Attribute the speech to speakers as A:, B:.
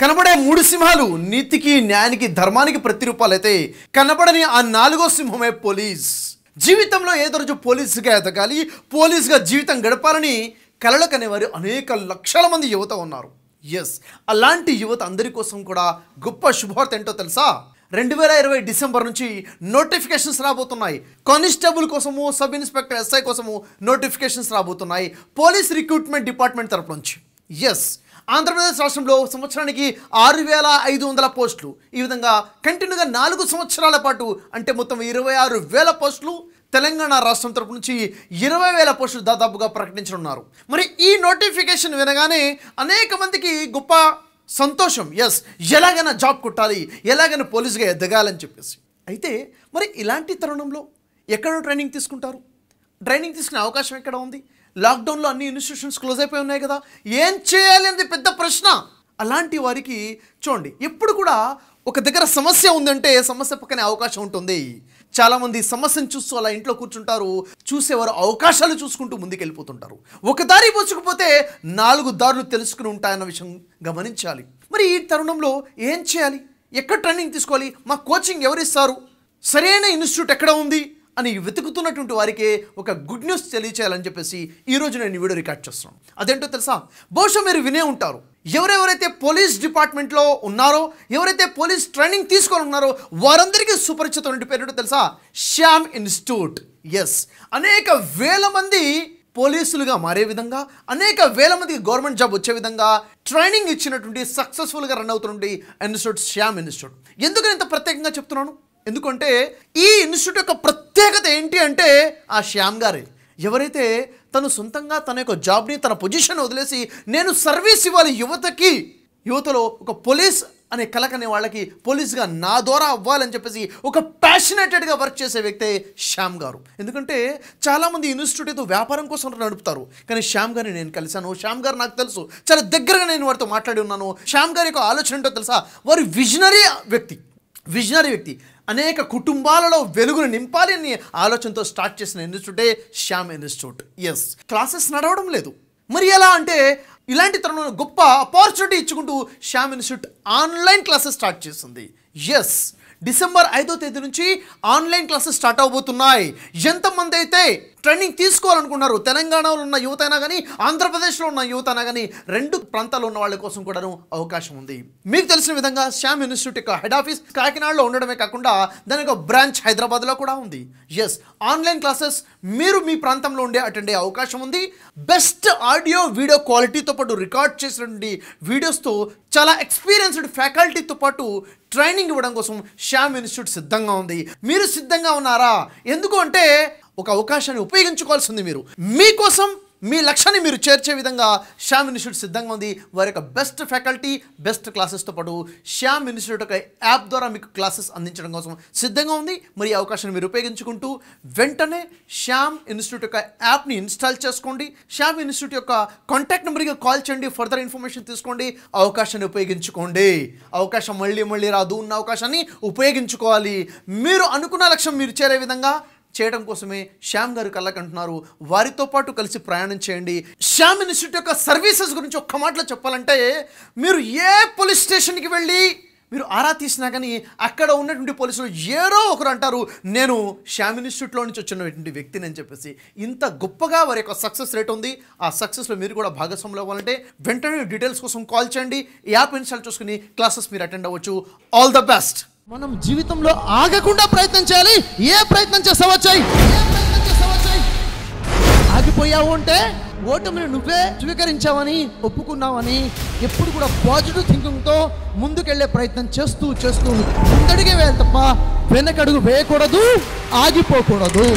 A: కనబడే మూడు సింహాలు నీతికి న్యాయానికి ధర్మానికి ప్రతిరూపాలైతే కనబడని ఆ నాలుగో సింహమే పోలీస్ జీవితంలో ఏదో రోజు పోలీసుగా ఎదగాలి పోలీసుగా జీవితం గడపాలని కలలు కనేవారు అనేక లక్షల మంది యువత ఉన్నారు ఎస్ అలాంటి యువత అందరి కోసం కూడా గొప్ప శుభార్త ఏంటో తెలుసా రెండు వేల ఇరవై డిసెంబర్ నుంచి నోటిఫికేషన్స్ రాబోతున్నాయి కానిస్టేబుల్ కోసము సబ్ ఇన్స్పెక్టర్ ఎస్ఐ కోసము నోటిఫికేషన్స్ రాబోతున్నాయి పోలీస్ రిక్రూట్మెంట్ డిపార్ట్మెంట్ తరపు నుంచి ఎస్ ఆంధ్రప్రదేశ్ రాష్ట్రంలో సంవత్సరానికి ఆరు వేల ఐదు వందల పోస్టులు ఈ విధంగా కంటిన్యూగా నాలుగు సంవత్సరాల పాటు అంటే మొత్తం ఇరవై ఆరు వేల పోస్టులు తెలంగాణ రాష్ట్రం తరపు నుంచి ఇరవై వేల పోస్టులు దాదాపుగా ప్రకటించనున్నారు మరి ఈ నోటిఫికేషన్ వినగానే అనేక మందికి గొప్ప సంతోషం ఎస్ ఎలాగైనా జాబ్ కొట్టాలి ఎలాగైనా పోలీసుగా ఎదగాలని చెప్పేసి అయితే మరి ఇలాంటి తరుణంలో ఎక్కడ ట్రైనింగ్ తీసుకుంటారు ట్రైనింగ్ తీసుకునే అవకాశం ఎక్కడ ఉంది లాక్డౌన్లో అన్ని ఇన్స్టిట్యూషన్స్ క్లోజ్ అయిపోయి ఉన్నాయి కదా ఏం చేయాలి అనేది పెద్ద ప్రశ్న అలాంటి వారికి చూడండి ఎప్పుడు కూడా ఒక దగ్గర సమస్య ఉందంటే సమస్య పక్కనే అవకాశం ఉంటుంది చాలామంది సమస్యను చూస్తూ అలా ఇంట్లో కూర్చుంటారు చూసేవారు అవకాశాలు చూసుకుంటూ ముందుకెళ్ళిపోతుంటారు ఒక దారి పోచుకుపోతే నాలుగు దారులు తెలుసుకుని ఉంటాయన్న విషయం గమనించాలి మరి ఈ తరుణంలో ఏం చేయాలి ఎక్కడ ట్రైనింగ్ తీసుకోవాలి మా కోచింగ్ ఎవరిస్తారు సరైన ఇన్స్టిట్యూట్ ఎక్కడ ఉంది అని వెతుకుతున్నటువంటి వారికి ఒక గుడ్ న్యూస్ తెలియచేయాలని చెప్పేసి ఈరోజు నేను వీడియో రికార్డ్ చేస్తున్నాను అదేంటో తెలుసా బహుశా మీరు వినే ఉంటారు ఎవరెవరైతే పోలీస్ డిపార్ట్మెంట్లో ఉన్నారో ఎవరైతే పోలీస్ ట్రైనింగ్ తీసుకొని ఉన్నారో వారందరికీ సుపరిచితమైన పేరు తెలుసా శ్యామ్ ఇన్స్టిట్యూట్ ఎస్ అనేక వేల మంది పోలీసులుగా మారే విధంగా అనేక వేల మందికి గవర్నమెంట్ జాబ్ వచ్చే విధంగా ట్రైనింగ్ ఇచ్చినటువంటి సక్సెస్ఫుల్గా రన్ అవుతున్నటువంటి ఇన్స్టిట్యూట్ శ్యామ్ ఇన్స్టిట్యూట్ ఎందుకని ఇంత ప్రత్యేకంగా చెప్తున్నాను ఎందుకంటే ఈ ఇన్స్టిట్యూట్ యొక్క ప్రత్యేకత ఏంటి అంటే ఆ శ్యామ్ గారి ఎవరైతే తను సొంతంగా తన యొక్క జాబ్ని తన పొజిషన్ వదిలేసి నేను సర్వీస్ ఇవ్వాలి యువతకి యువతలో ఒక పోలీస్ అనే కలకనే వాళ్ళకి పోలీస్గా నా ద్వారా అవ్వాలని చెప్పేసి ఒక ప్యాషనేటెడ్గా వర్క్ చేసే వ్యక్తే శ్యామ్ గారు ఎందుకంటే చాలామంది ఇన్స్టిట్యూట్ ఏదో వ్యాపారం కోసం నడుపుతారు కానీ శ్యామ్ గారిని నేను కలిశాను శ్యామ్ గారు నాకు తెలుసు చాలా దగ్గరగా నేను వారితో మాట్లాడి ఉన్నాను శ్యామ్ గారి యొక్క ఆలోచన ఏంటో తెలుసా వారు విజనరీ వ్యక్తి విజనరీ వ్యక్తి అనేక కుటుంబాలలో వెలుగును నింపాలి అని ఆలోచనతో స్టార్ట్ చేసిన ఇన్స్టిట్యూటే శ్యామ్ ఇన్స్టిట్యూట్ ఎస్ క్లాసెస్ నడవడం లేదు మరి ఎలా అంటే ఇలాంటి తరుణంలో గొప్ప ఆపర్చునిటీ ఇచ్చుకుంటూ Shyam institute online classes start చేసింది ఎస్ డిసెంబర్ ఐదో తేదీ నుంచి ఆన్లైన్ క్లాసెస్ స్టార్ట్ అవబోతున్నాయి ఎంతమంది అయితే ట్రైనింగ్ తీసుకోవాలనుకున్నారు తెలంగాణలో ఉన్న యువత అయినా కానీ ఆంధ్రప్రదేశ్లో ఉన్న యువత అయినా కానీ రెండు ప్రాంతాల్లో ఉన్న వాళ్ళ కోసం కూడాను అవకాశం ఉంది మీకు తెలిసిన విధంగా శ్యామ్ ఇన్స్టిట్యూట్ యొక్క హెడ్ ఆఫీస్ కాకినాడలో ఉండడమే కాకుండా దాని యొక్క బ్రాంచ్ హైదరాబాద్లో కూడా ఉంది ఎస్ ఆన్లైన్ క్లాసెస్ మీరు మీ ప్రాంతంలో ఉండే అటెండ్ అయ్యే అవకాశం ఉంది బెస్ట్ ఆడియో వీడియో క్వాలిటీతో పాటు రికార్డ్ చేసినటువంటి వీడియోస్తో చాలా ఎక్స్పీరియన్స్డ్ ఫ్యాకల్టీతో పాటు ట్రైనింగ్ ఇవ్వడం కోసం శ్యామ్ ఇన్స్టిట్యూట్ సిద్ధంగా ఉంది మీరు సిద్ధంగా ఉన్నారా ఎందుకు అంటే ఒక అవకాశాన్ని ఉపయోగించుకోవాల్సి ఉంది మీరు మీకోసం మీ లక్ష్యాన్ని మీరు చేర్చే విధంగా శ్యామ్ ఇన్స్టిట్యూట్ సిద్ధంగా ఉంది వారి యొక్క బెస్ట్ ఫ్యాకల్టీ బెస్ట్ క్లాసెస్తో పాటు శ్యామ్ ఇన్స్టిట్యూట్ ఒక యాప్ ద్వారా మీకు క్లాసెస్ అందించడం కోసం సిద్ధంగా ఉంది మరి అవకాశాన్ని మీరు ఉపయోగించుకుంటూ వెంటనే శ్యామ్ ఇన్స్టిట్యూట్ యొక్క యాప్ని ఇన్స్టాల్ చేసుకోండి శ్యామ్ ఇన్స్టిట్యూట్ యొక్క కాంటాక్ట్ నెంబర్కి కాల్ చేయండి ఫర్దర్ ఇన్ఫర్మేషన్ తీసుకోండి అవకాశాన్ని ఉపయోగించుకోండి అవకాశం మళ్ళీ మళ్ళీ రాదు ఉన్న అవకాశాన్ని ఉపయోగించుకోవాలి మీరు అనుకున్న లక్ష్యం మీరు చేరే విధంగా చేయడం కోసమే శ్యామ్ గారు కళ్ళకంటున్నారు వారితో పాటు కలిసి ప్రయాణం చేయండి శ్యామ్ ఇన్స్టిట్యూట్ యొక్క సర్వీసెస్ గురించి ఒక్క మాటలో చెప్పాలంటే మీరు ఏ పోలీస్ స్టేషన్కి వెళ్ళి మీరు ఆరా తీసినా కానీ అక్కడ ఉన్నటువంటి పోలీసులు ఏరో ఒకరు అంటారు నేను శ్యామ్ ఇన్స్టిట్యూట్లో నుంచి వచ్చినటువంటి వ్యక్తిని అని చెప్పేసి ఇంత గొప్పగా వారి యొక్క సక్సెస్ రేట్ ఉంది ఆ సక్సెస్లో మీరు కూడా భాగస్వాములు అవ్వాలంటే వెంటనే డీటెయిల్స్ కోసం కాల్ చేయండి యాప్ ఇన్స్టాల్ చూసుకుని క్లాసెస్ మీరు అటెండ్ అవ్వచ్చు ఆల్ ద బెస్ట్ మనం జీవితంలో ఆగకుండా ప్రయత్నం చేయాలి ఏ ప్రయత్నం చేసవచ్చాయి ప్రయత్నం ఆగిపోయావు అంటే ఓటమిని నువ్వే స్వీకరించావని ఒప్పుకున్నావని ఎప్పుడు కూడా పాజిటివ్ థింకింగ్తో ముందుకెళ్లే ప్రయత్నం చేస్తూ చేస్తూ ముందడిగే వేయాలి తప్ప వెనకడుగు వేయకూడదు ఆగిపోకూడదు